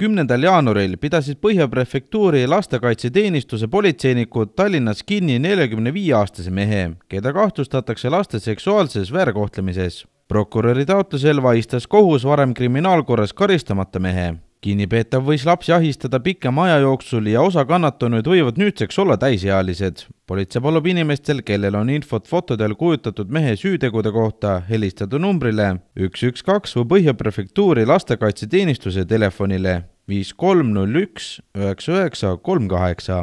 kümnendal jaanuaril pidasid Põhja Prefektuuri lastekaitseteenistuse politseinikud Tallinnas kinni neljakümne viie aastase mehe, keda kahtlustatakse laste seksuaalses väärkohtlemises. prokuröri taotlusel vahistas kohus varem kriminaalkorras karistamata mehe. kinnipeetav võis lapsi ahistada pikema aja jooksul ja osa kannatanuid võivad nüüdseks olla täisealised. politsei palub inimestel, kellel on infot fotodel kujutatud mehe süütegude kohta, helistada numbrile üks, üks, kaks või Põhja Prefektuuri lastekaitseteenistuse telefonile viis kolm null üks üheksa üheksa kolm kaheksa